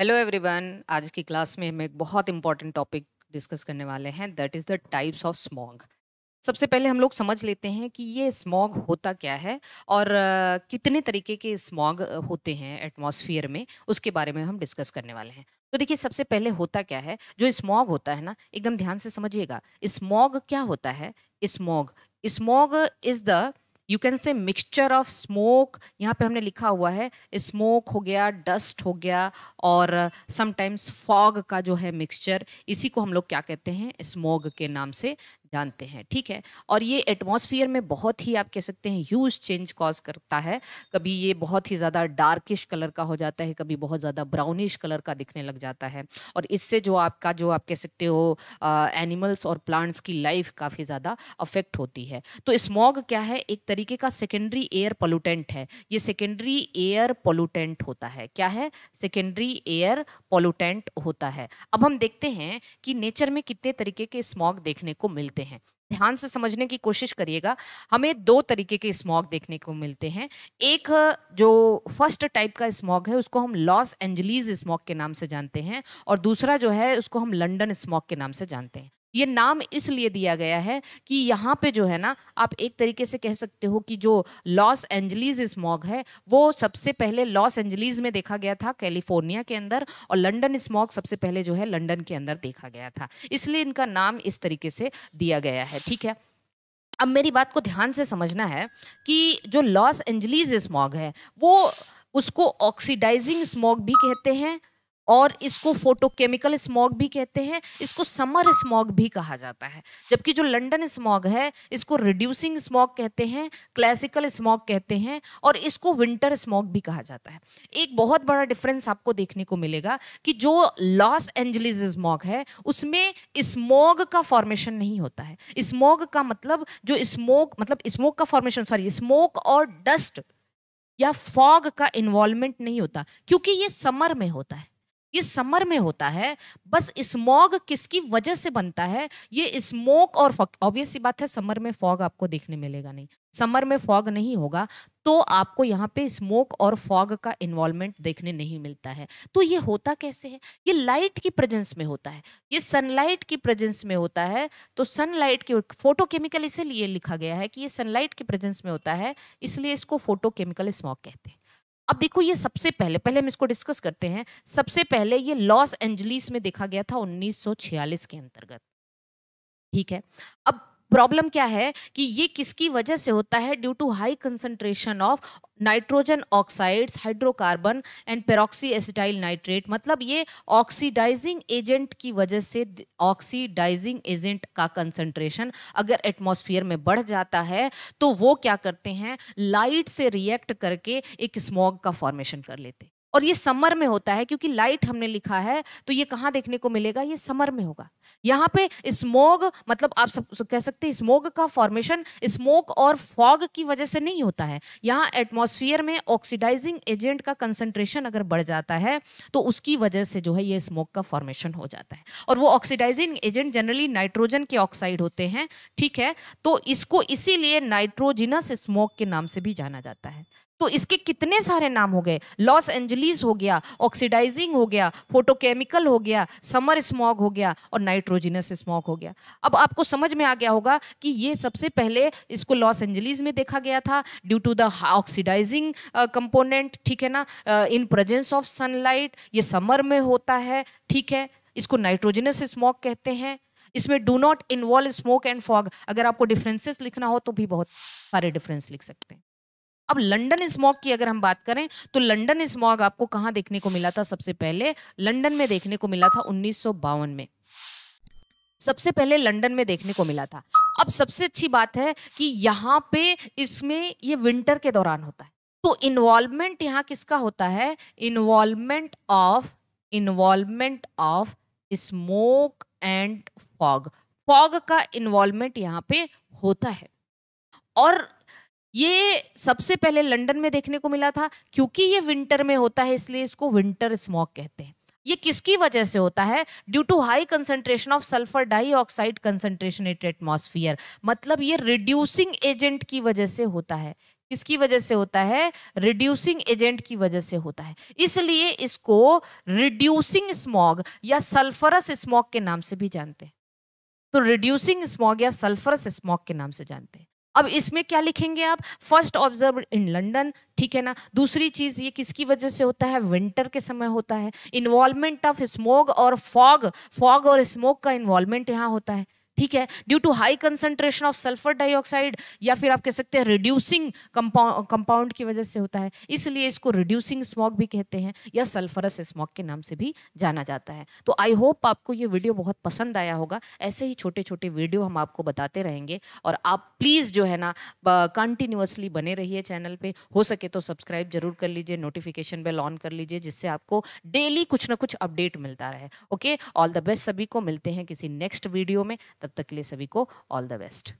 hello everyone आज की class में हम एक बहुत इंपॉर्टेंट टॉपिक डिस्कस करने वाले हैं that is the types of smog सबसे पहले हम लोग समझ लेते हैं कि ये स्मॉग होता क्या है और कितने तरीके के स्मॉग होते हैं एटमॉस्फेयर में उसके बारे में हम डिस्कस करने वाले हैं तो देखिए सबसे पहले होता क्या है जो स्मॉग होता है ना एकदम ध्यान से समझिएगा स्मॉग क्या होता है smog smog is the you can say mixture of smoke यहाँ पे हमने लिखा हुआ है स्मोक हो गया डस्ट हो गया और समटाइम्स uh, फॉग का जो है मिक्सचर इसी को हम लोग क्या कहते हैं स्मोग के नाम से जानते हैं ठीक है और ये एटमॉस्फेयर में बहुत ही आप कह सकते हैं ह्यूज चेंज कॉज करता है कभी ये बहुत ही ज़्यादा डार्किश कलर का हो जाता है कभी बहुत ज़्यादा ब्राउनिश कलर का दिखने लग जाता है और इससे जो आपका जो आप कह सकते हो एनिमल्स uh, और प्लांट्स की लाइफ काफ़ी ज़्यादा अफेक्ट होती है तो स्मॉग क्या है एक तरीके का सेकेंडरी एयर पोलूटेंट है ये सेकेंडरी एयर पोलूटेंट होता है क्या है सेकेंडरी एयर पोलूटेंट होता है अब हम देखते हैं कि नेचर में कितने तरीके के स्मॉग देखने को मिलते हैं ध्यान से समझने की कोशिश करिएगा हमें दो तरीके के स्मॉग देखने को मिलते हैं एक जो फर्स्ट टाइप का स्मॉग है उसको हम लॉस एंजलीज स्मॉग के नाम से जानते हैं और दूसरा जो है उसको हम लंडन स्मॉग के नाम से जानते हैं ये नाम इसलिए दिया गया है कि यहाँ पे जो है ना आप एक तरीके से कह सकते हो कि जो लॉस एंजलीज स्मॉग है वो सबसे पहले लॉस एंजलीज में देखा गया था कैलिफोर्निया के अंदर और लंडन स्मॉग सबसे पहले जो है लंडन के अंदर देखा गया था इसलिए इनका नाम इस तरीके से दिया गया है ठीक है अब मेरी बात को ध्यान से समझना है कि जो लॉस एंजलीज स्मॉग है वो उसको ऑक्सीडाइजिंग स्मॉग भी कहते हैं और इसको फोटोकेमिकल स्मॉग भी कहते हैं इसको समर स्मॉग भी कहा जाता है जबकि जो लंडन स्मॉग है इसको रिड्यूसिंग स्मॉग कहते हैं क्लासिकल स्मॉग कहते हैं और इसको विंटर स्मॉग भी कहा जाता है एक बहुत बड़ा डिफरेंस आपको देखने को मिलेगा कि जो लॉस एंजलिस स्मॉग है उसमें स्मॉग का फॉर्मेशन नहीं होता है स्मॉग का मतलब जो स्मोक मतलब स्मोक का फॉर्मेशन सॉरी स्मोक और डस्ट या फॉग का इन्वॉल्वमेंट नहीं होता क्योंकि ये समर में होता है ये समर में होता है बस स्मॉग किसकी वजह से बनता है ये स्मोक और फॉग ऑब्वियस सी बात है समर में फॉग आपको देखने मिलेगा नहीं समर में फॉग नहीं होगा तो आपको यहाँ पे स्मोक और फॉग का इन्वॉल्वमेंट देखने नहीं मिलता है तो ये होता कैसे है ये लाइट की प्रेजेंस में होता है ये सनलाइट की प्रेजेंस में होता है तो सनलाइट के फोटोकेमिकल इसलिए लिखा गया है कि ये सनलाइट की प्रेजेंस में होता है इसलिए इसको फोटोकेमिकल स्मॉग कहते हैं अब देखो ये सबसे पहले पहले हम इसको डिस्कस करते हैं सबसे पहले ये लॉस एंजलिस में देखा गया था 1946 के अंतर्गत ठीक है अब प्रॉब्लम क्या है कि ये किसकी वजह से होता है due to high concentration of nitrogen oxides hydrocarbon and peroxy acetyl nitrate मतलब ये ऑक्सीडाइजिंग एजेंट की वजह से ऑक्सीडाइजिंग एजेंट का कंसंट्रेशन अगर एटमॉस्फेयर में बढ़ जाता है तो वो क्या करते हैं लाइट से रिएक्ट करके एक स्मॉग का फॉर्मेशन कर लेते हैं और ये समर में होता है क्योंकि लाइट हमने लिखा है तो ये कहाँ देखने को मिलेगा ये समर में होगा यहाँ पे स्मोग मतलब आप सब कह सकते हैं स्मोग का फॉर्मेशन स्मोक और फॉग की वजह से नहीं होता है यहाँ एटमोसफियर में ऑक्सीडाइजिंग एजेंट का कंसनट्रेशन अगर बढ़ जाता है तो उसकी वजह से जो है ये स्मोक का फॉर्मेशन हो जाता है और वो ऑक्सीडाइजिंग एजेंट जनरली नाइट्रोजन के ऑक्साइड होते हैं ठीक है तो इसको इसीलिए नाइट्रोजिनस स्मोक के नाम से भी जाना जाता है तो इसके कितने सारे नाम हो गए लॉस एंजलिस हो गया ऑक्सीडाइजिंग हो गया फोटोकेमिकल हो गया समर स्मॉग हो गया और नाइट्रोजिनस स्मॉग हो गया अब आपको समझ में आ गया होगा कि ये सबसे पहले इसको लॉस एंजलिस में देखा गया था due to the oxidising component ठीक है ना इन प्रेजेंस ऑफ सनलाइट ये समर में होता है ठीक है इसको नाइट्रोजिनस स्मॉग कहते हैं इसमें do not involve smoke and fog अगर आपको डिफरेंसेस लिखना हो तो भी बहुत सारे डिफरेंस लिख सकते हैं अब लंडन स्मॉग की अगर हम बात करें तो लंडन स्मॉग आपको कहाँ देखने को मिला था सबसे पहले लंडन में देखने को मिला था उन्नीस में सबसे पहले लंदन में देखने को मिला था अब सबसे अच्छी बात है कि यहाँ पे इसमें ये विंटर के दौरान होता है तो इन्वॉल्वमेंट यहाँ किसका होता है involvement of involvement of smoke and fog fog का इन्वॉल्वमेंट यहाँ पे होता है और ये सबसे पहले लंदन में देखने को मिला था क्योंकि ये विंटर में होता है इसलिए इसको विंटर स्मॉक कहते हैं ये किसकी वजह से होता है due to high concentration of sulphur dioxide concentration at atmosphere मतलब ये रिड्यूसिंग एजेंट की वजह से होता है किसकी वजह से होता है रिड्यूसिंग एजेंट की वजह से होता है इसलिए इसको रिड्यूसिंग स्मॉग या सल्फरस स्मॉग के नाम से भी जानते हैं तो रिड्यूसिंग स्मॉग या सल्फरस स्मॉग के नाम से जानते हैं अब इसमें क्या लिखेंगे आप फर्स्ट ऑब्जर्व इन लंडन ठीक है ना दूसरी चीज ये किसकी वजह से होता है विंटर के समय होता है इन्वॉल्वमेंट ऑफ स्मोग और फॉग फॉग और स्मोग का इन्वॉल्वमेंट यहाँ होता है ठीक है due to high concentration of sulphur dioxide या फिर आप कह सकते हैं रिड्यूसिंग कंपाउंड की वजह से होता है इसलिए इसको रिड्यूसिंग स्मॉक भी कहते हैं या सल्फरस स्मॉक के नाम से भी जाना जाता है तो आई होप आपको ये वीडियो बहुत पसंद आया होगा ऐसे ही छोटे छोटे वीडियो हम आपको बताते रहेंगे और आप प्लीज़ जो है ना कंटिन्यूसली बने रहिए चैनल पर हो सके तो सब्सक्राइब जरूर कर लीजिए नोटिफिकेशन बेल ऑन कर लीजिए जिससे आपको डेली कुछ ना कुछ अपडेट मिलता रहे ओके ऑल द बेस्ट सभी को मिलते हैं किसी नेक्स्ट वीडियो में तब तक के लिए सभी को ऑल द बेस्ट